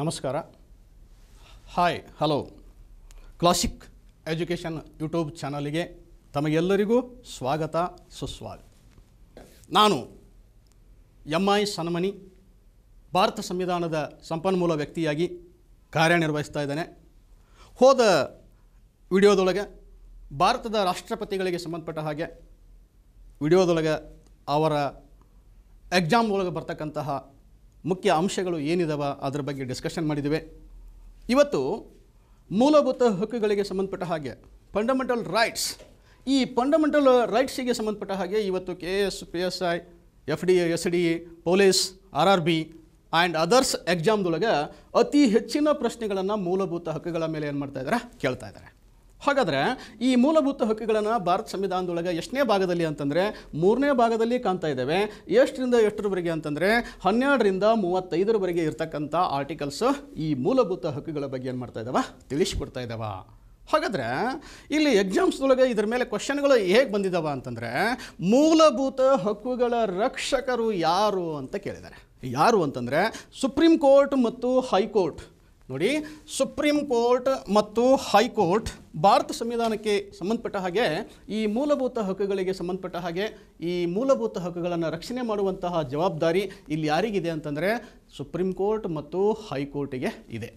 ನಮಸ್ಕಾರ hi hello classic education YouTube ಚಾನಲಿಗೆ ತಮಗೆಲ್ಲರಿಗೂ ಸ್ವಾಗತ ಸುಸ್ವಾಗತ ನಾನು ಎಮ್ ಐ ಸನ್ಮನಿ ಭಾರತ ಸಂವಿಧಾನದ ಸಂಪನ್ಮೂಲ ವ್ಯಕ್ತಿಯಾಗಿ ಕಾರ್ಯನಿರ್ವಹಿಸ್ತಾ ಇದ್ದೇನೆ ಹೋದ ವಿಡಿಯೋದೊಳಗೆ ಭಾರತದ ರಾಷ್ಟ್ರಪತಿಗಳಿಗೆ ಸಂಬಂಧಪಟ್ಟ ಹಾಗೆ ವಿಡಿಯೋದೊಳಗೆ ಅವರ ಎಕ್ಸಾಮ್ ಒಳಗೆ ಬರ್ತಕ್ಕಂತಹ ಮುಖ್ಯ ಅಂಶಗಳು ಏನಿದಾವ ಅದರ ಬಗ್ಗೆ ಡಿಸ್ಕಷನ್ ಮಾಡಿದ್ದೇವೆ ಇವತ್ತು ಮೂಲಭೂತ ಹಕ್ಕುಗಳಿಗೆ ಸಂಬಂಧಪಟ್ಟ ಹಾಗೆ ಫಂಡಮೆಂಟಲ್ ರೈಟ್ಸ್ ಈ ಫಂಡಮೆಂಟಲ್ ರೈಟ್ಸಿಗೆ ಸಂಬಂಧಪಟ್ಟ ಹಾಗೆ ಇವತ್ತು K S P S I F D S D police R R B and others ಎಕ್ಸಾಮ್ದೊಳಗೆ ಅತಿ ಹೆಚ್ಚಿನ ಪ್ರಶ್ನೆಗಳನ್ನು ಮೂಲಭೂತ ಹಕ್ಕುಗಳ ಮೇಲೆ ಏನು ಮಾಡ್ತಾ ಇದ್ದಾರೆ ಕೇಳ್ತಾ ಇದ್ದಾರೆ ಹಾಗಾದರೆ ಈ ಮೂಲಭೂತ ಹಕ್ಕುಗಳನ್ನು ಭಾರತ ಸಂವಿಧಾನದೊಳಗೆ ಎಷ್ಟನೇ ಭಾಗದಲ್ಲಿ ಅಂತಂದರೆ ಮೂರನೇ ಭಾಗದಲ್ಲಿ ಕಾಣ್ತಾ ಇದ್ದೇವೆ ಎಷ್ಟರಿಂದ ಎಷ್ಟರವರೆಗೆ ಅಂತಂದರೆ ಹನ್ನೆರಡರಿಂದ ಮೂವತ್ತೈದರವರೆಗೆ ಇರತಕ್ಕಂಥ ಆರ್ಟಿಕಲ್ಸ್ ಈ ಮೂಲಭೂತ ಹಕ್ಕುಗಳ ಬಗ್ಗೆ ಏನು ಮಾಡ್ತಾ ಇದ್ದಾವ ತಿಳಿಸ್ಕೊಡ್ತಾ ಇದ್ದಾವ ಹಾಗಾದರೆ ಇಲ್ಲಿ ಎಕ್ಸಾಮ್ಸ್ದೊಳಗೆ ಇದರ ಮೇಲೆ ಕ್ವಶನ್ಗಳು ಹೇಗೆ ಬಂದಿದ್ದಾವೆ ಅಂತಂದರೆ ಮೂಲಭೂತ ಹಕ್ಕುಗಳ ರಕ್ಷಕರು ಯಾರು ಅಂತ ಕೇಳಿದ್ದಾರೆ ಯಾರು ಅಂತಂದರೆ ಸುಪ್ರೀಂ ಕೋರ್ಟ್ ಮತ್ತು ಹೈಕೋರ್ಟ್ ನೋಡಿ ಸುಪ್ರೀಂ ಕೋರ್ಟ್ ಮತ್ತು ಹೈಕೋರ್ಟ್ ಭಾರತ ಸಂವಿಧಾನಕ್ಕೆ ಸಂಬಂಧಪಟ್ಟ ಹಾಗೆ ಈ ಮೂಲಭೂತ ಹಕ್ಕುಗಳಿಗೆ ಸಂಬಂಧಪಟ್ಟ ಹಾಗೆ ಈ ಮೂಲಭೂತ ಹಕ್ಕುಗಳನ್ನು ರಕ್ಷಣೆ ಮಾಡುವಂತಹ ಜವಾಬ್ದಾರಿ ಇಲ್ಲಿ ಯಾರಿಗಿದೆ ಅಂತಂದರೆ ಸುಪ್ರೀಂ ಕೋರ್ಟ್ ಮತ್ತು ಹೈಕೋರ್ಟಿಗೆ ಇದೆ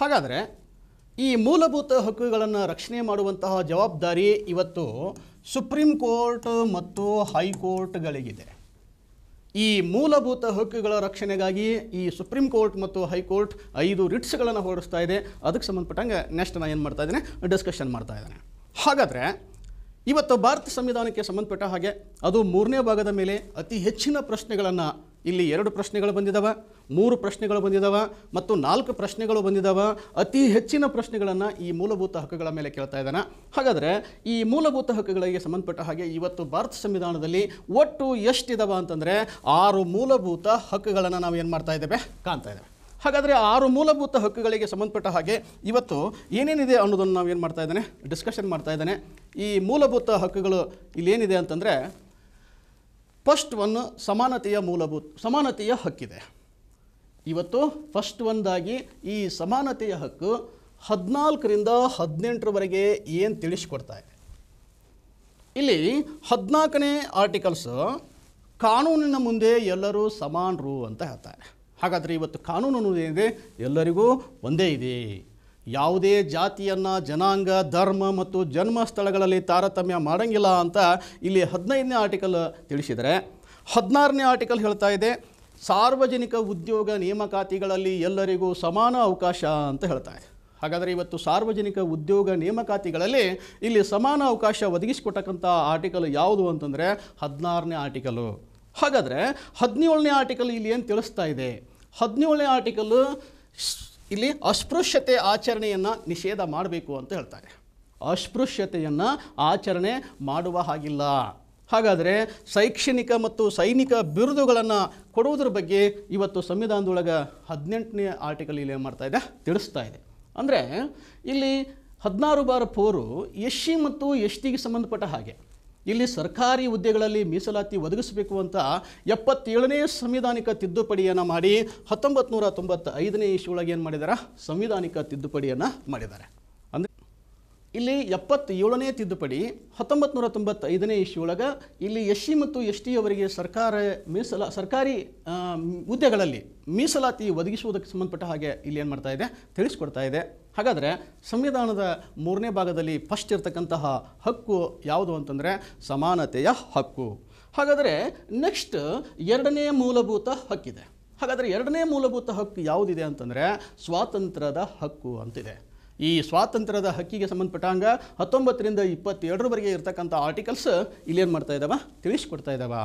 ಹಾಗಾದರೆ ಈ ಮೂಲಭೂತ ಹಕ್ಕುಗಳನ್ನು ರಕ್ಷಣೆ ಮಾಡುವಂತಹ ಜವಾಬ್ದಾರಿ ಇವತ್ತು ಸುಪ್ರೀಂ ಕೋರ್ಟ್ ಮತ್ತು ಹೈಕೋರ್ಟ್ಗಳಿಗಿದೆ ಈ ಮೂಲಭೂತ ಹಕ್ಕುಗಳ ರಕ್ಷಣೆಗಾಗಿ ಈ ಸುಪ್ರೀಂ ಕೋರ್ಟ್ ಮತ್ತು ಹೈಕೋರ್ಟ್ ಐದು ರಿಟ್ಸ್ಗಳನ್ನು ಹೊರಡಿಸ್ತಾ ಇದೆ ಅದಕ್ಕೆ ಸಂಬಂಧಪಟ್ಟಂಗೆ ನೆಕ್ಸ್ಟ್ ನಾನು ಏನು ಮಾಡ್ತಾ ಇದ್ದೇನೆ ಡಿಸ್ಕಷನ್ ಮಾಡ್ತಾ ಇದ್ದೇನೆ ಹಾಗಾದರೆ ಇವತ್ತು ಭಾರತ ಸಂವಿಧಾನಕ್ಕೆ ಸಂಬಂಧಪಟ್ಟ ಹಾಗೆ ಅದು ಮೂರನೇ ಭಾಗದ ಮೇಲೆ ಅತಿ ಹೆಚ್ಚಿನ ಪ್ರಶ್ನೆಗಳನ್ನು ಇಲ್ಲಿ ಎರಡು ಪ್ರಶ್ನೆಗಳು ಬಂದಿದ್ದಾವೆ ಮೂರು ಪ್ರಶ್ನೆಗಳು ಬಂದಿದ್ದಾವೆ ಮತ್ತು ನಾಲ್ಕು ಪ್ರಶ್ನೆಗಳು ಬಂದಿದ್ದಾವೆ ಅತಿ ಹೆಚ್ಚಿನ ಪ್ರಶ್ನೆಗಳನ್ನು ಈ ಮೂಲಭೂತ ಹಕ್ಕುಗಳ ಮೇಲೆ ಕೇಳ್ತಾ ಇದ್ದಾನೆ ಹಾಗಾದರೆ ಈ ಮೂಲಭೂತ ಹಕ್ಕುಗಳಿಗೆ ಸಂಬಂಧಪಟ್ಟ ಹಾಗೆ ಇವತ್ತು ಭಾರತ ಸಂವಿಧಾನದಲ್ಲಿ ಒಟ್ಟು ಎಷ್ಟಿದಾವ ಅಂತಂದರೆ ಆರು ಮೂಲಭೂತ ಹಕ್ಕುಗಳನ್ನು ನಾವು ಏನು ಮಾಡ್ತಾ ಇದ್ದೇವೆ ಕಾಣ್ತಾ ಇದ್ದೇವೆ ಹಾಗಾದರೆ ಆರು ಮೂಲಭೂತ ಹಕ್ಕುಗಳಿಗೆ ಸಂಬಂಧಪಟ್ಟ ಹಾಗೆ ಇವತ್ತು ಏನೇನಿದೆ ಅನ್ನೋದನ್ನು ನಾವು ಏನು ಮಾಡ್ತಾ ಇದ್ದಾನೆ ಡಿಸ್ಕಷನ್ ಮಾಡ್ತಾ ಇದ್ದಾನೆ ಈ ಮೂಲಭೂತ ಹಕ್ಕುಗಳು ಇಲ್ಲೇನಿದೆ ಅಂತಂದರೆ ಫಸ್ಟ್ ಒನ್ ಸಮಾನತೆಯ ಮೂಲಭೂತ ಸಮಾನತೆಯ ಹಕ್ಕಿದೆ ಇವತ್ತು ಫಸ್ಟ್ ಒಂದಾಗಿ ಈ ಸಮಾನತೆಯ ಹಕ್ಕು ಹದಿನಾಲ್ಕರಿಂದ ಹದಿನೆಂಟರವರೆಗೆ ಏನು ತಿಳಿಸ್ಕೊಡ್ತಾ ಇದೆ ಇಲ್ಲಿ ಹದಿನಾಲ್ಕನೇ ಆರ್ಟಿಕಲ್ಸು ಕಾನೂನಿನ ಮುಂದೆ ಎಲ್ಲರೂ ಸಮಾನರು ಅಂತ ಹೇಳ್ತಾರೆ ಹಾಗಾದರೆ ಇವತ್ತು ಕಾನೂನು ಏನಿದೆ ಎಲ್ಲರಿಗೂ ಒಂದೇ ಇದೆ ಯಾವುದೇ ಜಾತಿಯನ್ನು ಜನಾಂಗ ಧರ್ಮ ಮತ್ತು ಜನ್ಮ ಸ್ಥಳಗಳಲ್ಲಿ ತಾರತಮ್ಯ ಮಾಡೋಂಗಿಲ್ಲ ಅಂತ ಇಲ್ಲಿ ಹದಿನೈದನೇ ಆರ್ಟಿಕಲ್ ತಿಳಿಸಿದರೆ ಹದಿನಾರನೇ ಆರ್ಟಿಕಲ್ ಹೇಳ್ತಾ ಇದೆ ಸಾರ್ವಜನಿಕ ಉದ್ಯೋಗ ನೇಮಕಾತಿಗಳಲ್ಲಿ ಎಲ್ಲರಿಗೂ ಸಮಾನ ಅವಕಾಶ ಅಂತ ಹೇಳ್ತಾ ಇದೆ ಹಾಗಾದರೆ ಇವತ್ತು ಸಾರ್ವಜನಿಕ ಉದ್ಯೋಗ ನೇಮಕಾತಿಗಳಲ್ಲಿ ಇಲ್ಲಿ ಸಮಾನ ಅವಕಾಶ ಒದಗಿಸಿಕೊಟ್ಟಕ್ಕಂಥ ಆರ್ಟಿಕಲ್ ಯಾವುದು ಅಂತಂದರೆ ಹದಿನಾರನೇ ಆರ್ಟಿಕಲು ಹಾಗಾದರೆ ಹದಿನೇಳನೇ ಆರ್ಟಿಕಲ್ ಇಲ್ಲಿ ಏನು ತಿಳಿಸ್ತಾ ಇದೆ ಹದಿನೇಳನೇ ಆರ್ಟಿಕಲ್ ಇಲ್ಲಿ ಅಸ್ಪೃಶ್ಯತೆ ಆಚರಣೆಯನ್ನು ನಿಷೇಧ ಮಾಡಬೇಕು ಅಂತ ಹೇಳ್ತಾರೆ ಅಸ್ಪೃಶ್ಯತೆಯನ್ನು ಆಚರಣೆ ಮಾಡುವ ಹಾಗಿಲ್ಲ ಹಾಗಾದರೆ ಶೈಕ್ಷಣಿಕ ಮತ್ತು ಸೈನಿಕ ಬಿರುದುಗಳನ್ನು ಕೊಡುವುದ್ರ ಬಗ್ಗೆ ಇವತ್ತು ಸಂವಿಧಾನದೊಳಗೆ ಹದಿನೆಂಟನೇ ಆರ್ಟಿಕಲ್ ಇಲ್ಲಿ ಏನು ಮಾಡ್ತಾ ಇದೆ ತಿಳಿಸ್ತಾ ಇದೆ ಅಂದರೆ ಇಲ್ಲಿ ಹದಿನಾರು ಬಾರ ಪೋರು ಎಸ್ ಸಿ ಮತ್ತು ಎಸ್ ಟಿಗೆ ಸಂಬಂಧಪಟ್ಟ ಹಾಗೆ ಇಲ್ಲಿ ಸರ್ಕಾರಿ ಹುದ್ದೆಗಳಲ್ಲಿ ಮೀಸಲಾತಿ ಒದಗಿಸಬೇಕು ಅಂತ ಎಪ್ಪತ್ತೇಳನೇ ಸಂವಿಧಾನಿಕ ತಿದ್ದುಪಡಿಯನ್ನು ಮಾಡಿ ಹತ್ತೊಂಬತ್ತು ನೂರ ತೊಂಬತ್ತೈದನೇ ಒಳಗೆ ಏನು ಮಾಡಿದ್ದಾರೆ ಸಂವಿಧಾನಿಕ ತಿದ್ದುಪಡಿಯನ್ನು ಮಾಡಿದ್ದಾರೆ ಅಂದರೆ ಇಲ್ಲಿ ಎಪ್ಪತ್ತೇಳನೇ ತಿದ್ದುಪಡಿ ಹತ್ತೊಂಬತ್ತು ನೂರ ತೊಂಬತ್ತೈದನೇ ಒಳಗೆ ಇಲ್ಲಿ ಎಸ್ ಸಿ ಮತ್ತು ಎಸ್ ಟಿ ಅವರಿಗೆ ಸರ್ಕಾರ ಮೀಸಲ ಸರ್ಕಾರಿ ಹುದ್ದೆಗಳಲ್ಲಿ ಮೀಸಲಾತಿ ಒದಗಿಸುವುದಕ್ಕೆ ಸಂಬಂಧಪಟ್ಟ ಹಾಗೆ ಇಲ್ಲಿ ಏನು ಮಾಡ್ತಾ ಇದೆ ತಿಳಿಸ್ಕೊಡ್ತಾ ಇದೆ ಹಾಗಾದರೆ ಸಂವಿಧಾನದ ಮೂರನೇ ಭಾಗದಲ್ಲಿ ಫಸ್ಟ್ ಇರತಕ್ಕಂತಹ ಹಕ್ಕು ಯಾವುದು ಅಂತಂದರೆ ಸಮಾನತೆಯ ಹಕ್ಕು ಹಾಗಾದರೆ ನೆಕ್ಸ್ಟ್ ಎರಡನೇ ಮೂಲಭೂತ ಹಕ್ಕಿದೆ ಹಾಗಾದರೆ ಎರಡನೇ ಮೂಲಭೂತ ಹಕ್ಕು ಯಾವುದಿದೆ ಅಂತಂದರೆ ಸ್ವಾತಂತ್ರ್ಯದ ಹಕ್ಕು ಅಂತಿದೆ ಈ ಸ್ವಾತಂತ್ರ್ಯದ ಹಕ್ಕಿಗೆ ಸಂಬಂಧಪಟ್ಟಂಗ ಹತ್ತೊಂಬತ್ತರಿಂದ ಇಪ್ಪತ್ತೆರಡರವರೆಗೆ ಇರತಕ್ಕಂಥ ಆರ್ಟಿಕಲ್ಸ್ ಇಲ್ಲೇನು ಮಾಡ್ತಾ ಇದ್ದಾವ ತಿಳಿಸ್ಕೊಡ್ತಾ ಇದ್ದಾವೆ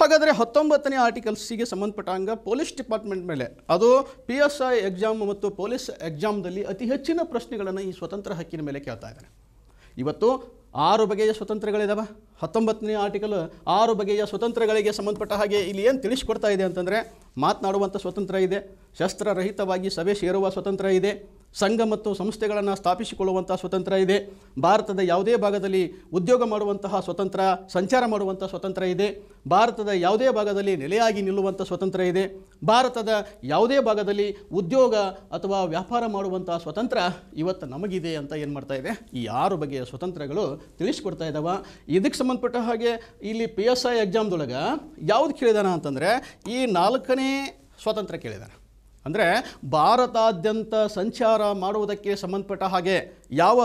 ಹಾಗಾದರೆ ಹತ್ತೊಂಬತ್ತನೇ ಆರ್ಟಿಕಲ್ಸಿಗೆ ಸಂಬಂಧಪಟ್ಟಂಗ ಪೊಲೀಸ್ ಡಿಪಾರ್ಟ್ಮೆಂಟ್ ಮೇಲೆ ಅದು ಪಿ ಎಸ್ ಐ ಎಕ್ಸಾಮ್ ಮತ್ತು ಪೊಲೀಸ್ ಎಕ್ಸಾಮ್ದಲ್ಲಿ ಅತಿ ಹೆಚ್ಚಿನ ಪ್ರಶ್ನೆಗಳನ್ನು ಈ ಸ್ವತಂತ್ರ ಹಕ್ಕಿನ ಮೇಲೆ ಕೇಳ್ತಾ ಇದ್ದಾರೆ ಇವತ್ತು ಆರು ಬಗೆಯ ಸ್ವತಂತ್ರಗಳಿದ್ದಾವೆ ಹತ್ತೊಂಬತ್ತನೇ ಆರ್ಟಿಕಲ್ ಆರು ಬಗೆಯ ಸ್ವತಂತ್ರಗಳಿಗೆ ಸಂಬಂಧಪಟ್ಟ ಹಾಗೆ ಇಲ್ಲಿ ಏನು ತಿಳಿಸ್ಕೊಡ್ತಾ ಇದೆ ಅಂತಂದರೆ ಮಾತನಾಡುವಂಥ ಸ್ವತಂತ್ರ ಇದೆ ಶಸ್ತ್ರರಹಿತವಾಗಿ ಸಭೆ ಸೇರುವ ಸ್ವತಂತ್ರ ಇದೆ ಸಂಘ ಮತ್ತು ಸಂಸ್ಥೆಗಳನ್ನು ಸ್ಥಾಪಿಸಿಕೊಳ್ಳುವಂಥ ಸ್ವತಂತ್ರ ಇದೆ ಭಾರತದ ಯಾವುದೇ ಭಾಗದಲ್ಲಿ ಉದ್ಯೋಗ ಮಾಡುವಂತಹ ಸ್ವತಂತ್ರ ಸಂಚಾರ ಮಾಡುವಂಥ ಸ್ವತಂತ್ರ ಇದೆ ಭಾರತದ ಯಾವುದೇ ಭಾಗದಲ್ಲಿ ನೆಲೆಯಾಗಿ ನಿಲ್ಲುವಂಥ ಸ್ವತಂತ್ರ ಇದೆ ಭಾರತದ ಯಾವುದೇ ಭಾಗದಲ್ಲಿ ಉದ್ಯೋಗ ಅಥವಾ ವ್ಯಾಪಾರ ಮಾಡುವಂಥ ಸ್ವತಂತ್ರ ಇವತ್ತು ನಮಗಿದೆ ಅಂತ ಏನು ಮಾಡ್ತಾ ಇದೆ ಈ ಆರು ಬಗೆಯ ಸ್ವತಂತ್ರಗಳು ತಿಳಿಸ್ಕೊಡ್ತಾ ಇದ್ದಾವೆ ಇದಕ್ಕೆ ಸಂಬಂಧಪಟ್ಟ ಹಾಗೆ ಇಲ್ಲಿ ಪಿ ಎಸ್ ಐ ಎಕ್ಸಾಮ್ದೊಳಗೆ ಯಾವ್ದು ಕೇಳಿದಾನ ಅಂತಂದರೆ ಈ ನಾಲ್ಕನೇ ಸ್ವಾತಂತ್ರ್ಯ ಕೇಳಿದಾನೆ ಅಂದರೆ ಭಾರತಾದ್ಯಂತ ಸಂಚಾರ ಮಾಡುವುದಕ್ಕೆ ಸಂಬಂಧಪಟ್ಟ ಹಾಗೆ ಯಾವ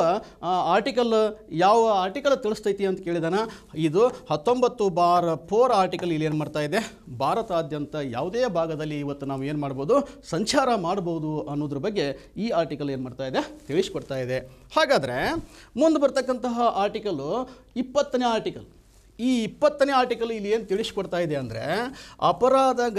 ಆರ್ಟಿಕಲ್ ಯಾವ ಆರ್ಟಿಕಲ್ ತಿಳಿಸ್ತೈತಿ ಅಂತ ಕೇಳಿದಾನ ಇದು ಹತ್ತೊಂಬತ್ತು ಬಾರ್ ಫೋರ್ ಆರ್ಟಿಕಲ್ ಇಲ್ಲಿ ಏನು ಮಾಡ್ತಾ ಇದೆ ಭಾರತಾದ್ಯಂತ ಯಾವುದೇ ಭಾಗದಲ್ಲಿ ಇವತ್ತು ನಾವು ಏನು ಮಾಡ್ಬೋದು ಸಂಚಾರ ಮಾಡ್ಬೋದು ಅನ್ನೋದ್ರ ಬಗ್ಗೆ ಈ ಆರ್ಟಿಕಲ್ ಏನು ಮಾಡ್ತಾ ಇದೆ ತಿಳಿಸ್ಕೊಡ್ತಾ ಇದೆ ಹಾಗಾದರೆ ಮುಂದೆ ಬರ್ತಕ್ಕಂತಹ ಆರ್ಟಿಕಲ್ಲು ಇಪ್ಪತ್ತನೇ ಆರ್ಟಿಕಲ್ ಈ ಇಪ್ಪತ್ತನೇ ಆರ್ಟಿಕಲ್ ಇಲ್ಲಿ ಏನು ತಿಳಿಸ್ಕೊಡ್ತಾ ಇದೆ ಅಂದರೆ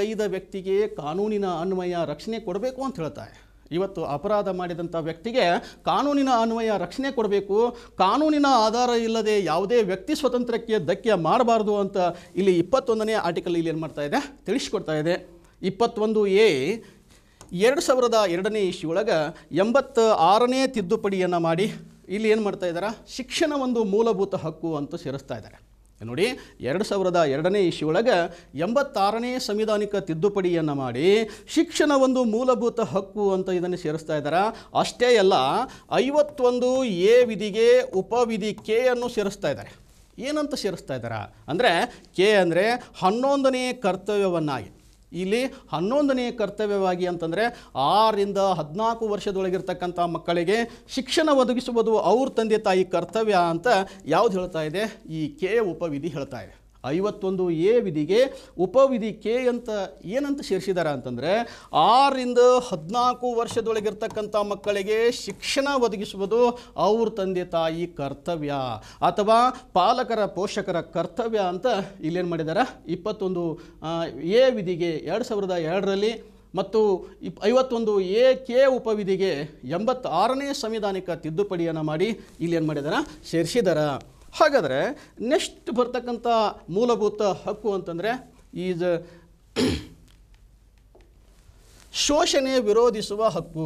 ಗೈದ ವ್ಯಕ್ತಿಗೆ ಕಾನೂನಿನ ಅನ್ವಯ ರಕ್ಷಣೆ ಕೊಡಬೇಕು ಅಂತ ಹೇಳ್ತಾರೆ ಇವತ್ತು ಅಪರಾಧ ಮಾಡಿದಂಥ ವ್ಯಕ್ತಿಗೆ ಕಾನೂನಿನ ಅನ್ವಯ ರಕ್ಷಣೆ ಕೊಡಬೇಕು ಕಾನೂನಿನ ಆಧಾರ ಇಲ್ಲದೆ ಯಾವುದೇ ವ್ಯಕ್ತಿ ಸ್ವತಂತ್ರಕ್ಕೆ ಧಕ್ಕೆ ಮಾಡಬಾರ್ದು ಅಂತ ಇಲ್ಲಿ ಇಪ್ಪತ್ತೊಂದನೇ ಆರ್ಟಿಕಲ್ ಇಲ್ಲಿ ಏನು ಮಾಡ್ತಾ ಇದೆ ತಿಳಿಸ್ಕೊಡ್ತಾ ಇದೆ ಇಪ್ಪತ್ತೊಂದು ಎ ಎರಡು ಸಾವಿರದ ಎರಡನೇ ಒಳಗೆ ಎಂಬತ್ತ ಆರನೇ ತಿದ್ದುಪಡಿಯನ್ನು ಮಾಡಿ ಇಲ್ಲಿ ಏನು ಮಾಡ್ತಾ ಇದ್ದಾರೆ ಶಿಕ್ಷಣ ಒಂದು ಮೂಲಭೂತ ಹಕ್ಕು ಅಂತ ಸೇರಿಸ್ತಾ ಇದ್ದಾರೆ ನೋಡಿ ಎರಡು ಸಾವಿರದ ಎರಡನೇ ಒಳಗೆ ಎಂಬತ್ತಾರನೇ ಸಂವಿಧಾನಿಕ ತಿದ್ದುಪಡಿಯನ್ನು ಮಾಡಿ ಶಿಕ್ಷಣ ಒಂದು ಮೂಲಭೂತ ಹಕ್ಕು ಅಂತ ಇದನ್ನು ಸೇರಿಸ್ತಾ ಇದ್ದಾರೆ ಅಷ್ಟೇ ಅಲ್ಲ ಐವತ್ತೊಂದು ಎ ವಿಧಿಗೆ ಉಪವಿಧಿ ಕೆ ಅನ್ನು ಸೇರಿಸ್ತಾ ಇದ್ದಾರೆ ಏನಂತ ಸೇರಿಸ್ತಾ ಇದ್ದಾರೆ ಅಂದರೆ ಕೆ ಅಂದರೆ ಹನ್ನೊಂದನೇ ಕರ್ತವ್ಯವನ್ನಾಗಿ ಇಲ್ಲಿ ಹನ್ನೊಂದನೇ ಕರ್ತವ್ಯವಾಗಿ ಅಂತಂದರೆ ಆರರಿಂದ ಹದಿನಾಲ್ಕು ವರ್ಷದೊಳಗಿರ್ತಕ್ಕಂಥ ಮಕ್ಕಳಿಗೆ ಶಿಕ್ಷಣ ಒದಗಿಸುವುದು ಅವ್ರ ತಂದೆ ತಾಯಿ ಕರ್ತವ್ಯ ಅಂತ ಯಾವ್ದು ಹೇಳ್ತಾ ಇದೆ ಈ ಕೆ ಉಪವಿಧಿ ಹೇಳ್ತಾ ಇದೆ ಐವತ್ತೊಂದು ಎ ವಿಧಿಗೆ ಉಪವಿಧಿ ಕೆ ಅಂತ ಏನಂತ ಸೇರಿಸಿದಾರ ಅಂತಂದರೆ ಆರರಿಂದ ಹದಿನಾಲ್ಕು ವರ್ಷದೊಳಗಿರ್ತಕ್ಕಂಥ ಮಕ್ಕಳಿಗೆ ಶಿಕ್ಷಣ ಒದಗಿಸುವುದು ಅವ್ರ ತಂದೆ ತಾಯಿ ಕರ್ತವ್ಯ ಅಥವಾ ಪಾಲಕರ ಪೋಷಕರ ಕರ್ತವ್ಯ ಅಂತ ಇಲ್ಲೇನು ಮಾಡಿದ್ದಾರೆ ಇಪ್ಪತ್ತೊಂದು ಎ ವಿಧಿಗೆ ಎರಡು ಸಾವಿರದ ಎರಡರಲ್ಲಿ ಮತ್ತು ಇಪ್ ಐವತ್ತೊಂದು ಎ ಕೆ ಉಪವಿಧಿಗೆ ಎಂಬತ್ತಾರನೇ ಸಂವಿಧಾನಿಕ ತಿದ್ದುಪಡಿಯನ್ನು ಮಾಡಿ ಇಲ್ಲೇನು ಮಾಡಿದಾರ ಸೇರಿಸಿದಾರ ಹಾಗಾದರೆ ನೆಕ್ಸ್ಟ್ ಬರ್ತಕ್ಕಂಥ ಮೂಲಭೂತ ಹಕ್ಕು ಅಂತಂದರೆ ಈಸ್ ಶೋಷಣೆ ವಿರೋಧಿಸುವ ಹಕ್ಕು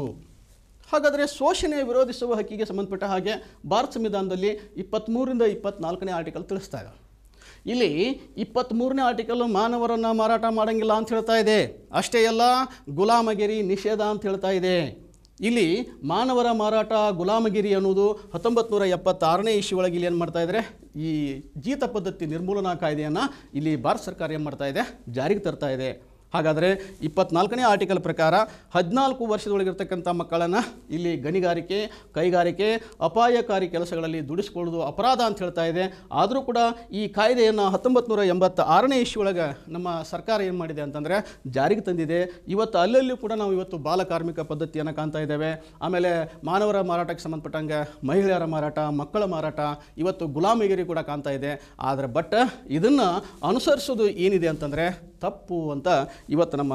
ಹಾಗಾದರೆ ಶೋಷಣೆ ವಿರೋಧಿಸುವ ಹಕ್ಕಿಗೆ ಸಂಬಂಧಪಟ್ಟ ಹಾಗೆ ಭಾರತ ಸಂವಿಧಾನದಲ್ಲಿ ಇಪ್ಪತ್ತ್ಮೂರಿಂದ ಇಪ್ಪತ್ತ್ನಾಲ್ಕನೇ ಆರ್ಟಿಕಲ್ ತಿಳಿಸ್ತಾ ಇದೆ ಇಲ್ಲಿ ಇಪ್ಪತ್ತ್ಮೂರನೇ ಆರ್ಟಿಕಲ್ ಮಾನವರನ್ನು ಮಾರಾಟ ಮಾಡೋಂಗಿಲ್ಲ ಅಂತ ಹೇಳ್ತಾ ಇದೆ ಅಷ್ಟೇ ಅಲ್ಲ ಗುಲಾಮಗಿರಿ ನಿಷೇಧ ಅಂತ ಹೇಳ್ತಾ ಇದೆ ಇಲ್ಲಿ ಮಾನವರ ಮಾರಾಟ ಗುಲಾಮಗಿರಿ ಅನ್ನೋದು ಹತ್ತೊಂಬತ್ತು ನೂರ ಎಪ್ಪತ್ತಾರನೇ ಇಶಿ ಒಳಗೆ ಇಲ್ಲಿ ಏನು ಮಾಡ್ತಾ ಇದ್ದಾರೆ ಈ ಜೀತ ಪದ್ಧತಿ ನಿರ್ಮೂಲನಾ ಕಾಯ್ದೆಯನ್ನು ಇಲ್ಲಿ ಭಾರತ ಸರ್ಕಾರ ಏನು ಮಾಡ್ತಾ ಇದೆ ಜಾರಿಗೆ ತರ್ತಾ ಇದೆ ಹಾಗಾದರೆ ಇಪ್ಪತ್ನಾಲ್ಕನೇ ಆರ್ಟಿಕಲ್ ಪ್ರಕಾರ ಹದಿನಾಲ್ಕು ವರ್ಷದೊಳಗಿರ್ತಕ್ಕಂಥ ಮಕ್ಕಳನ್ನು ಇಲ್ಲಿ ಗಣಿಗಾರಿಕೆ ಕೈಗಾರಿಕೆ ಅಪಾಯಕಾರಿ ಕೆಲಸಗಳಲ್ಲಿ ದುಡಿಸ್ಕೊಳ್ಳೋದು ಅಪರಾಧ ಅಂತ ಹೇಳ್ತಾ ಇದೆ ಆದರೂ ಕೂಡ ಈ ಕಾಯ್ದೆಯನ್ನು ಹತ್ತೊಂಬತ್ತು ನೂರ ಎಂಬತ್ತ ಆರನೇ ಇಶ್ಯೊಳಗೆ ನಮ್ಮ ಸರ್ಕಾರ ಏನು ಮಾಡಿದೆ ಅಂತಂದರೆ ಜಾರಿಗೆ ತಂದಿದೆ ಇವತ್ತು ಅಲ್ಲಲ್ಲಿಯೂ ಕೂಡ ನಾವು ಇವತ್ತು ಬಾಲಕಾರ್ಮಿಕ ಪದ್ಧತಿಯನ್ನು ಕಾಣ್ತಾ ಇದ್ದೇವೆ ಆಮೇಲೆ ಮಾನವರ ಮಾರಾಟಕ್ಕೆ ಸಂಬಂಧಪಟ್ಟಂಗೆ ಮಹಿಳೆಯರ ಮಾರಾಟ ಮಕ್ಕಳ ಮಾರಾಟ ಇವತ್ತು ಗುಲಾಮಗಿರಿ ಕೂಡ ಕಾಣ್ತಾ ಇದೆ ಆದರೆ ಬಟ್ ಇದನ್ನು ಅನುಸರಿಸೋದು ಏನಿದೆ ಅಂತಂದರೆ ತಪ್ಪು ಅಂತ ಇವತ್ತು ನಮ್ಮ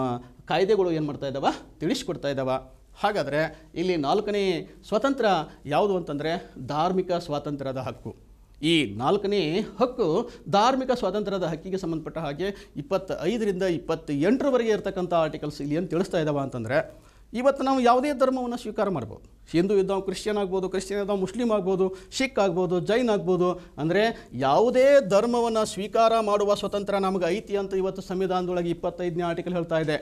ಕಾಯ್ದೆಗಳು ಏನು ಮಾಡ್ತಾ ಇದ್ದಾವ ತಿಳಿಸ್ಕೊಡ್ತಾ ಇದ್ದಾವೆ ಹಾಗಾದರೆ ಇಲ್ಲಿ ನಾಲ್ಕನೇ ಸ್ವತಂತ್ರ ಯಾವುದು ಅಂತಂದರೆ ಧಾರ್ಮಿಕ ಸ್ವಾತಂತ್ರ್ಯದ ಹಕ್ಕು ಈ ನಾಲ್ಕನೇ ಹಕ್ಕು ಧಾರ್ಮಿಕ ಸ್ವಾತಂತ್ರ್ಯದ ಹಕ್ಕಿಗೆ ಸಂಬಂಧಪಟ್ಟ ಹಾಗೆ ಇಪ್ಪತ್ತೈದರಿಂದ ಇಪ್ಪತ್ತೆಂಟರವರೆಗೆ ಇರತಕ್ಕಂಥ ಆರ್ಟಿಕಲ್ಸ್ ಇಲ್ಲಿ ಏನು ತಿಳಿಸ್ತಾ ಇದ್ದಾವೆ ಅಂತಂದರೆ ಇವತ್ತು ನಾವು ಯಾವುದೇ ಧರ್ಮವನ್ನು ಸ್ವೀಕಾರ ಮಾಡ್ಬೋದು ಹಿಂದೂ ಇದ್ದಾವೆ ಕ್ರಿಶ್ಚಿಯನ್ ಆಗ್ಬೋದು ಕ್ರಿಶ್ಚಿಯನ್ ಇದ್ದಾವೆ ಮುಸ್ಲಿಂ ಆಗ್ಬೋದು ಸಿಖ್ ಆಗ್ಬೋದು ಜೈನ್ ಆಗ್ಬೋದು ಅಂದರೆ ಯಾವುದೇ ಧರ್ಮವನ್ನು ಸ್ವೀಕಾರ ಮಾಡುವ ಸ್ವತಂತ್ರ ನಮಗೆ ಐತಿ ಅಂತ ಇವತ್ತು ಸಂವಿಧಾನದೊಳಗೆ ಇಪ್ಪತ್ತೈದನೇ ಆರ್ಟಿಕಲ್ ಹೇಳ್ತಾ ಇದೆ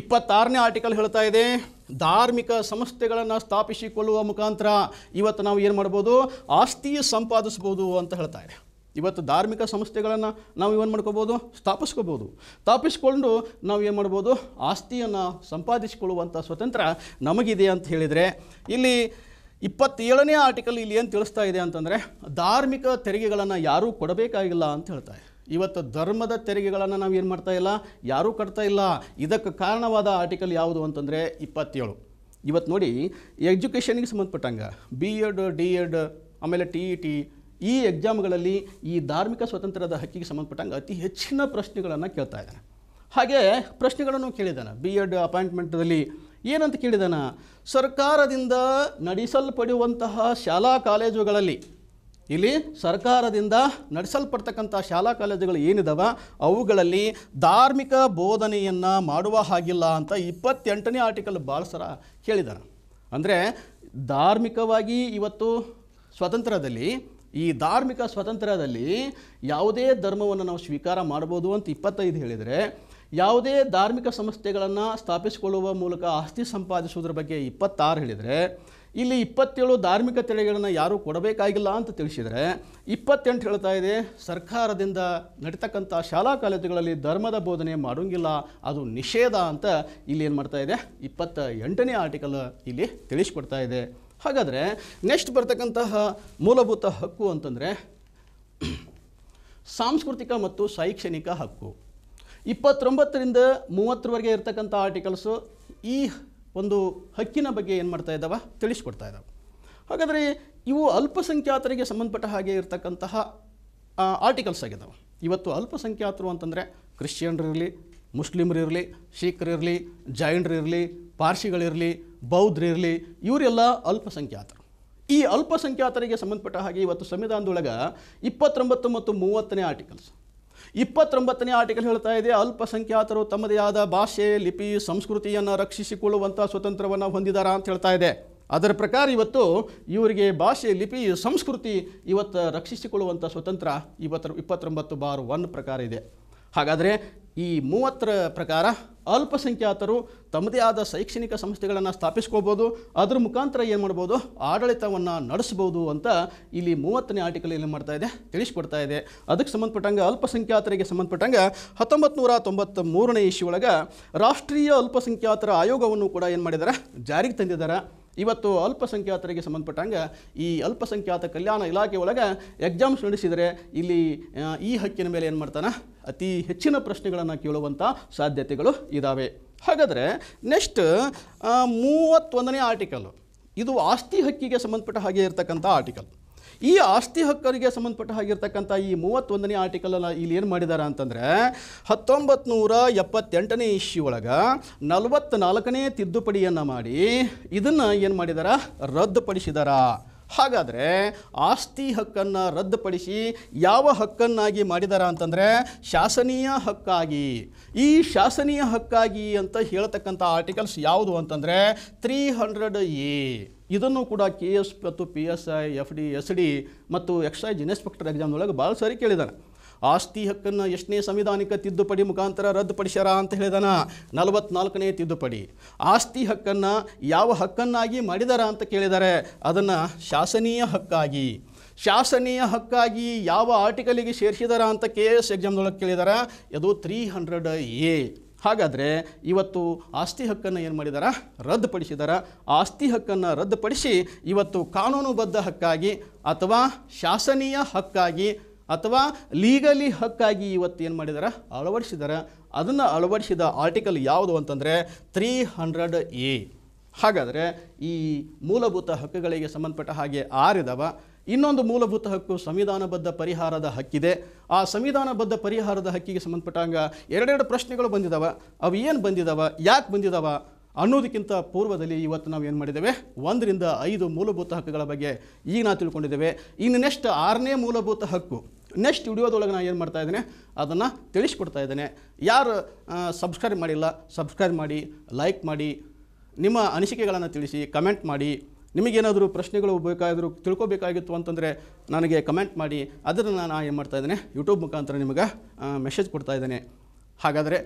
ಇಪ್ಪತ್ತಾರನೇ ಆರ್ಟಿಕಲ್ ಹೇಳ್ತಾ ಇದೆ ಧಾರ್ಮಿಕ ಸಂಸ್ಥೆಗಳನ್ನು ಸ್ಥಾಪಿಸಿಕೊಳ್ಳುವ ಮುಖಾಂತರ ಇವತ್ತು ನಾವು ಏನು ಮಾಡ್ಬೋದು ಆಸ್ತಿ ಸಂಪಾದಿಸ್ಬೋದು ಅಂತ ಹೇಳ್ತಾ ಇದೆ ಇವತ್ತು ಧಾರ್ಮಿಕ ಸಂಸ್ಥೆಗಳನ್ನು ನಾವು ಏನು ಮಾಡ್ಕೋಬೋದು ಸ್ಥಾಪಿಸ್ಕೋಬೋದು ಸ್ಥಾಪಿಸ್ಕೊಂಡು ನಾವು ಏನು ಮಾಡ್ಬೋದು ಆಸ್ತಿಯನ್ನು ಸಂಪಾದಿಸಿಕೊಳ್ಳುವಂಥ ಸ್ವತಂತ್ರ ನಮಗಿದೆ ಅಂತ ಹೇಳಿದರೆ ಇಲ್ಲಿ ಇಪ್ಪತ್ತೇಳನೇ ಆರ್ಟಿಕಲ್ ಇಲ್ಲಿ ಏನು ತಿಳಿಸ್ತಾ ಇದೆ ಅಂತಂದರೆ ಧಾರ್ಮಿಕ ತೆರಿಗೆಗಳನ್ನು ಯಾರೂ ಕೊಡಬೇಕಾಗಿಲ್ಲ ಅಂತ ಹೇಳ್ತಾರೆ ಇವತ್ತು ಧರ್ಮದ ತೆರಿಗೆಗಳನ್ನು ನಾವು ಏನು ಮಾಡ್ತಾ ಇಲ್ಲ ಯಾರೂ ಕಟ್ತಾ ಇಲ್ಲ ಇದಕ್ಕೆ ಕಾರಣವಾದ ಆರ್ಟಿಕಲ್ ಯಾವುದು ಅಂತಂದರೆ ಇಪ್ಪತ್ತೇಳು ಇವತ್ತು ನೋಡಿ ಎಜುಕೇಷನಿಗೆ ಸಂಬಂಧಪಟ್ಟಂಗೆ ಬಿ ಎಡ್ ಡಿ ಎಡ್ ಆಮೇಲೆ ಟಿ ಇ ಟಿ ಈ ಎಕ್ಸಾಮ್ಗಳಲ್ಲಿ ಈ ಧಾರ್ಮಿಕ ಸ್ವಾತಂತ್ರ್ಯದ ಹಕ್ಕಿಗೆ ಸಂಬಂಧಪಟ್ಟಂಗೆ ಅತಿ ಹೆಚ್ಚಿನ ಪ್ರಶ್ನೆಗಳನ್ನು ಕೇಳ್ತಾ ಇದ್ದಾನೆ ಹಾಗೆ ಪ್ರಶ್ನೆಗಳನ್ನು ಕೇಳಿದಾನೆ ಬಿ ಎಡ್ ಅಪಾಯಿಂಟ್ಮೆಂಟಲ್ಲಿ ಏನಂತ ಕೇಳಿದಾನ ಸರ್ಕಾರದಿಂದ ನಡೆಸಲ್ಪಡುವಂತಹ ಶಾಲಾ ಕಾಲೇಜುಗಳಲ್ಲಿ ಇಲ್ಲಿ ಸರ್ಕಾರದಿಂದ ನಡೆಸಲ್ಪಡ್ತಕ್ಕಂಥ ಶಾಲಾ ಕಾಲೇಜುಗಳು ಏನಿದಾವೆ ಅವುಗಳಲ್ಲಿ ಧಾರ್ಮಿಕ ಬೋಧನೆಯನ್ನು ಮಾಡುವ ಹಾಗಿಲ್ಲ ಅಂತ ಇಪ್ಪತ್ತೆಂಟನೇ ಆರ್ಟಿಕಲ್ ಭಾಳ ಸರ ಕೇಳಿದಾನೆ ಅಂದರೆ ಧಾರ್ಮಿಕವಾಗಿ ಇವತ್ತು ಸ್ವಾತಂತ್ರ್ಯದಲ್ಲಿ ಈ ಧಾರ್ಮಿಕ ಸ್ವತಂತ್ರದಲ್ಲಿ ಯಾವುದೇ ಧರ್ಮವನ್ನು ನಾವು ಸ್ವೀಕಾರ ಮಾಡ್ಬೋದು ಅಂತ ಇಪ್ಪತ್ತೈದು ಹೇಳಿದರೆ ಯಾವುದೇ ಧಾರ್ಮಿಕ ಸಂಸ್ಥೆಗಳನ್ನು ಸ್ಥಾಪಿಸಿಕೊಳ್ಳುವ ಮೂಲಕ ಆಸ್ತಿ ಸಂಪಾದಿಸುವುದರ ಬಗ್ಗೆ ಇಪ್ಪತ್ತಾರು ಹೇಳಿದರೆ ಇಲ್ಲಿ ಇಪ್ಪತ್ತೇಳು ಧಾರ್ಮಿಕ ತೆರೆಗಳನ್ನು ಯಾರೂ ಕೊಡಬೇಕಾಗಿಲ್ಲ ಅಂತ ತಿಳಿಸಿದರೆ ಇಪ್ಪತ್ತೆಂಟು ಹೇಳ್ತಾ ಇದೆ ಸರ್ಕಾರದಿಂದ ನಡೀತಕ್ಕಂಥ ಶಾಲಾ ಕಾಲೇಜುಗಳಲ್ಲಿ ಧರ್ಮದ ಬೋಧನೆ ಮಾಡೋಂಗಿಲ್ಲ ಅದು ನಿಷೇಧ ಅಂತ ಇಲ್ಲಿ ಏನು ಮಾಡ್ತಾ ಇದೆ ಇಪ್ಪತ್ತ ಎಂಟನೇ ಆರ್ಟಿಕಲ್ ಇಲ್ಲಿ ತಿಳಿಸ್ಕೊಡ್ತಾ ಇದೆ ಹಾಗಾದರೆ ನೆಕ್ಸ್ಟ್ ಬರ್ತಕ್ಕಂತಹ ಮೂಲಭೂತ ಹಕ್ಕು ಅಂತಂದರೆ ಸಾಂಸ್ಕೃತಿಕ ಮತ್ತು ಶೈಕ್ಷಣಿಕ ಹಕ್ಕು ಇಪ್ಪತ್ತೊಂಬತ್ತರಿಂದ ಮೂವತ್ತರವರೆಗೆ ಇರತಕ್ಕಂಥ ಆರ್ಟಿಕಲ್ಸು ಈ ಒಂದು ಹಕ್ಕಿನ ಬಗ್ಗೆ ಏನು ಮಾಡ್ತಾ ಇದ್ದಾವೆ ತಿಳಿಸ್ಕೊಡ್ತಾ ಇದ್ದಾವೆ ಹಾಗಾದರೆ ಇವು ಅಲ್ಪಸಂಖ್ಯಾತರಿಗೆ ಸಂಬಂಧಪಟ್ಟ ಹಾಗೆ ಇರತಕ್ಕಂತಹ ಆರ್ಟಿಕಲ್ಸ್ ಆಗಿದ್ದಾವೆ ಇವತ್ತು ಅಲ್ಪಸಂಖ್ಯಾತರು ಅಂತಂದರೆ ಕ್ರಿಶ್ಚಿಯನ್ರಿರಲಿ ಮುಸ್ಲಿಮ್ರಿರಲಿ ಶೀಖ್ರಿರಲಿ ಜೈನ್ರಿರಲಿ ಪಾರ್ಸಿಗಳಿರಲಿ ಬೌದ್ಧರಿರಲಿ ಇವರೆಲ್ಲ ಅಲ್ಪಸಂಖ್ಯಾತರು ಈ ಅಲ್ಪಸಂಖ್ಯಾತರಿಗೆ ಸಂಬಂಧಪಟ್ಟ ಹಾಗೆ ಇವತ್ತು ಸಂವಿಧಾನದೊಳಗೆ ಇಪ್ಪತ್ತೊಂಬತ್ತು ಮತ್ತು ಮೂವತ್ತನೇ ಆರ್ಟಿಕಲ್ಸ್ ಇಪ್ಪತ್ತೊಂಬತ್ತನೇ ಆರ್ಟಿಕಲ್ ಹೇಳ್ತಾ ಇದೆ ಅಲ್ಪಸಂಖ್ಯಾತರು ತಮ್ಮದೇ ಆದ ಭಾಷೆ ಲಿಪಿ ಸಂಸ್ಕೃತಿಯನ್ನು ರಕ್ಷಿಸಿಕೊಳ್ಳುವಂಥ ಸ್ವತಂತ್ರವನ್ನು ಹೊಂದಿದಾರ ಅಂತ ಹೇಳ್ತಾ ಇದೆ ಅದರ ಪ್ರಕಾರ ಇವತ್ತು ಇವರಿಗೆ ಭಾಷೆ ಲಿಪಿ ಸಂಸ್ಕೃತಿ ಇವತ್ತು ರಕ್ಷಿಸಿಕೊಳ್ಳುವಂಥ ಸ್ವತಂತ್ರ ಇವತ್ತು ಇಪ್ಪತ್ತೊಂಬತ್ತು ಬಾರ್ ಒನ್ ಪ್ರಕಾರ ಇದೆ ಹಾಗಾದರೆ ಈ ಮೂವತ್ತರ ಪ್ರಕಾರ ಅಲ್ಪಸಂಖ್ಯಾತರು ತಮ್ಮದೇ ಆದ ಶೈಕ್ಷಣಿಕ ಸಂಸ್ಥೆಗಳನ್ನು ಸ್ಥಾಪಿಸ್ಕೋಬೋದು ಅದರ ಮುಖಾಂತರ ಏನು ಮಾಡ್ಬೋದು ಆಡಳಿತವನ್ನು ನಡೆಸ್ಬೋದು ಅಂತ ಇಲ್ಲಿ ಮೂವತ್ತನೇ ಆರ್ಟಿಕಲ್ ಏನು ಮಾಡ್ತಾ ಇದೆ ತಿಳಿಸ್ಕೊಡ್ತಾ ಇದೆ ಅದಕ್ಕೆ ಸಂಬಂಧಪಟ್ಟಂಗೆ ಅಲ್ಪಸಂಖ್ಯಾತರಿಗೆ ಸಂಬಂಧಪಟ್ಟಂಗೆ ಹತ್ತೊಂಬತ್ತು ನೂರ ತೊಂಬತ್ತ ಮೂರನೇ ಇಶ್ಯೂ ಒಳಗೆ ರಾಷ್ಟ್ರೀಯ ಅಲ್ಪಸಂಖ್ಯಾತರ ಆಯೋಗವನ್ನು ಕೂಡ ಏನು ಮಾಡಿದ್ದಾರೆ ಜಾರಿಗೆ ತಂದಿದ್ದಾರೆ ಇವತ್ತು ಅಲ್ಪಸಂಖ್ಯಾತರಿಗೆ ಸಂಬಂಧಪಟ್ಟಂಗೆ ಈ ಅಲ್ಪಸಂಖ್ಯಾತ ಕಲ್ಯಾಣ ಇಲಾಖೆ ಒಳಗೆ ಎಕ್ಸಾಮ್ಸ್ ನಡೆಸಿದರೆ ಇಲ್ಲಿ ಈ ಹಕ್ಕಿನ ಮೇಲೆ ಏನು ಮಾಡ್ತಾನೆ ಅತಿ ಹೆಚ್ಚಿನ ಪ್ರಶ್ನೆಗಳನ್ನು ಕೇಳುವಂಥ ಸಾಧ್ಯತೆಗಳು ಇದ್ದಾವೆ ಹಾಗಾದರೆ ನೆಕ್ಸ್ಟ್ ಮೂವತ್ತೊಂದನೇ ಆರ್ಟಿಕಲ್ ಇದು ಆಸ್ತಿ ಹಕ್ಕಿಗೆ ಸಂಬಂಧಪಟ್ಟ ಹಾಗೆ ಇರತಕ್ಕಂಥ ಆರ್ಟಿಕಲ್ ಈ ಆಸ್ತಿ ಹಕ್ಕರಿಗೆ ಸಂಬಂಧಪಟ್ಟ ಹಾಗಿರ್ತಕ್ಕಂಥ ಈ ಮೂವತ್ತೊಂದನೇ ಆರ್ಟಿಕಲನ್ನು ಇಲ್ಲಿ ಏನು ಮಾಡಿದ್ದಾರೆ ಅಂತಂದ್ರೆ ಹತ್ತೊಂಬತ್ತು ನೂರ ಎಪ್ಪತ್ತೆಂಟನೇ ಇಶ್ಯು ಒಳಗೆ ನಲವತ್ತ್ನಾಲ್ಕನೇ ತಿದ್ದುಪಡಿಯನ್ನು ಮಾಡಿ ಇದನ್ನು ಏನು ಮಾಡಿದಾರ ರದ್ದುಪಡಿಸಿದಾರ ಹಾಗಾದರೆ ಆಸ್ತಿ ಹಕ್ಕನ್ನು ರದ್ದುಪಡಿಸಿ ಯಾವ ಹಕ್ಕನ್ನಾಗಿ ಮಾಡಿದಾರ ಅಂತಂದರೆ ಶಾಸನೀಯ ಹಕ್ಕಾಗಿ ಈ ಶಾಸನೀಯ ಹಕ್ಕಾಗಿ ಅಂತ ಹೇಳ್ತಕ್ಕಂಥ ಆರ್ಟಿಕಲ್ಸ್ ಯಾವುದು ಅಂತಂದರೆ ತ್ರೀ ಹಂಡ್ರೆಡ್ ಎ ಇದನ್ನು ಕೂಡ ಕೆ ಎಸ್ ಮತ್ತು P S I F D S D ಮತ್ತು ಎಕ್ಸೈಜ್ ಇನ್ಸ್ಪೆಕ್ಟರ್ ಎಕ್ಸಾಮ್ನೊಳಗೆ ಭಾಳ ಸಾರಿ ಕೇಳಿದ್ದಾರೆ ಆಸ್ತಿ ಹಕ್ಕನ್ನು ಎಷ್ಟನೇ ಸಂವಿಧಾನಿಕ ತಿದ್ದುಪಡಿ ಮುಖಾಂತರ ರದ್ದುಪಡಿಸ್ಯಾರ ಅಂತ ಹೇಳಿದಾನ ನಲವತ್ನಾಲ್ಕನೇ ತಿದ್ದುಪಡಿ ಆಸ್ತಿ ಹಕ್ಕನ್ನು ಯಾವ ಹಕ್ಕನ್ನಾಗಿ ಮಾಡಿದಾರ ಅಂತ ಕೇಳಿದಾರೆ ಅದನ್ನು ಶಾಸನೀಯ ಹಕ್ಕಾಗಿ ಶಾಸನೀಯ ಹಕ್ಕಾಗಿ ಯಾವ ಆರ್ಟಿಕಲಿಗೆ ಸೇರಿಸಿದಾರ ಅಂತ ಕೆ ಎಸ್ ಎಕ್ಸಾಮ್ದೊಳಗೆ ಕೇಳಿದಾರ ಅದು ತ್ರೀ ಹಂಡ್ರೆಡ್ ಎ ಹಾಗಾದರೆ ಇವತ್ತು ಆಸ್ತಿ ಹಕ್ಕನ್ನು ಏನು ಮಾಡಿದಾರ ರದ್ದುಪಡಿಸಿದಾರ ಆಸ್ತಿ ಹಕ್ಕನ್ನು ರದ್ದುಪಡಿಸಿ ಇವತ್ತು ಕಾನೂನುಬದ್ಧ ಹಕ್ಕಾಗಿ ಅಥವಾ ಶಾಸನೀಯ ಹಕ್ಕಾಗಿ ಅಥವಾ ಲೀಗಲಿ ಹಕ್ಕಾಗಿ ಇವತ್ತು ಏನು ಮಾಡಿದ್ದಾರೆ ಅಳವಡಿಸಿದ್ದಾರೆ ಅದನ್ನು ಅಳವಡಿಸಿದ ಆರ್ಟಿಕಲ್ ಯಾವುದು ಅಂತಂದರೆ ತ್ರೀ ಹಂಡ್ರೆಡ್ ಎ ಹಾಗಾದರೆ ಈ ಮೂಲಭೂತ ಹಕ್ಕುಗಳಿಗೆ ಸಂಬಂಧಪಟ್ಟ ಹಾಗೆ ಆರಿದವ ಇನ್ನೊಂದು ಮೂಲಭೂತ ಹಕ್ಕು ಸಂವಿಧಾನಬದ್ಧ ಪರಿಹಾರದ ಹಕ್ಕಿದೆ ಆ ಸಂವಿಧಾನಬದ್ಧ ಪರಿಹಾರದ ಹಕ್ಕಿಗೆ ಸಂಬಂಧಪಟ್ಟಂಗ ಎರಡೆರಡು ಪ್ರಶ್ನೆಗಳು ಬಂದಿದ್ದಾವೆ ಅವು ಏನು ಬಂದಿದ್ದಾವೆ ಯಾಕೆ ಬಂದಿದ್ದಾವೆ ಅನ್ನೋದಕ್ಕಿಂತ ಪೂರ್ವದಲ್ಲಿ ಇವತ್ತು ನಾವು ಏನು ಮಾಡಿದ್ದೇವೆ ಒಂದರಿಂದ ಐದು ಮೂಲಭೂತ ಹಕ್ಕುಗಳ ಬಗ್ಗೆ ಈಗ ನಾವು ತಿಳ್ಕೊಂಡಿದ್ದೇವೆ ಇನ್ನು ನೆಕ್ಸ್ಟ್ ಆರನೇ ಮೂಲಭೂತ ಹಕ್ಕು ನೆಕ್ಸ್ಟ್ ವಿಡಿಯೋದೊಳಗೆ ನಾನು ಏನು ಮಾಡ್ತಾ ಇದ್ದೇನೆ ಅದನ್ನು ತಿಳಿಸ್ಕೊಡ್ತಾ ಇದ್ದೇನೆ ಯಾರು ಸಬ್ಸ್ಕ್ರೈಬ್ ಮಾಡಿಲ್ಲ ಸಬ್ಸ್ಕ್ರೈಬ್ ಮಾಡಿ ಲೈಕ್ ಮಾಡಿ ನಿಮ್ಮ ಅನಿಸಿಕೆಗಳನ್ನು ತಿಳಿಸಿ ಕಮೆಂಟ್ ಮಾಡಿ ನಿಮಗೇನಾದರೂ ಪ್ರಶ್ನೆಗಳು ಬೇಕಾದರೂ ತಿಳ್ಕೊಬೇಕಾಗಿತ್ತು ಅಂತಂದರೆ ನನಗೆ ಕಮೆಂಟ್ ಮಾಡಿ ಅದನ್ನು ನಾನು ಏನು ಮಾಡ್ತಾ ಇದ್ದೇನೆ ಯೂಟ್ಯೂಬ್ ಮುಖಾಂತರ ನಿಮಗೆ ಮೆಸೇಜ್ ಕೊಡ್ತಾ ಇದ್ದೇನೆ ಹಾಗಾದರೆ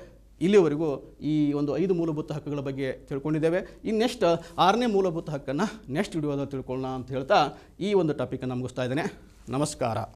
ಇಲ್ಲಿವರೆಗೂ ಈ ಒಂದು ಐದು ಮೂಲಭೂತ ಹಕ್ಕುಗಳ ಬಗ್ಗೆ ತಿಳ್ಕೊಂಡಿದ್ದೇವೆ ಇನ್ನು ನೆಕ್ಸ್ಟ್ ಆರನೇ ಮೂಲಭೂತ ಹಕ್ಕನ್ನು ನೆಕ್ಸ್ಟ್ ವಿಡಿಯೋದಲ್ಲಿ ತಿಳ್ಕೊಳ್ಳೋಣ ಅಂತ ಹೇಳ್ತಾ ಈ ಒಂದು ಟಾಪಿಕನ್ನು ಮುಗಿಸ್ತಾ ಇದ್ದೇನೆ ನಮಸ್ಕಾರ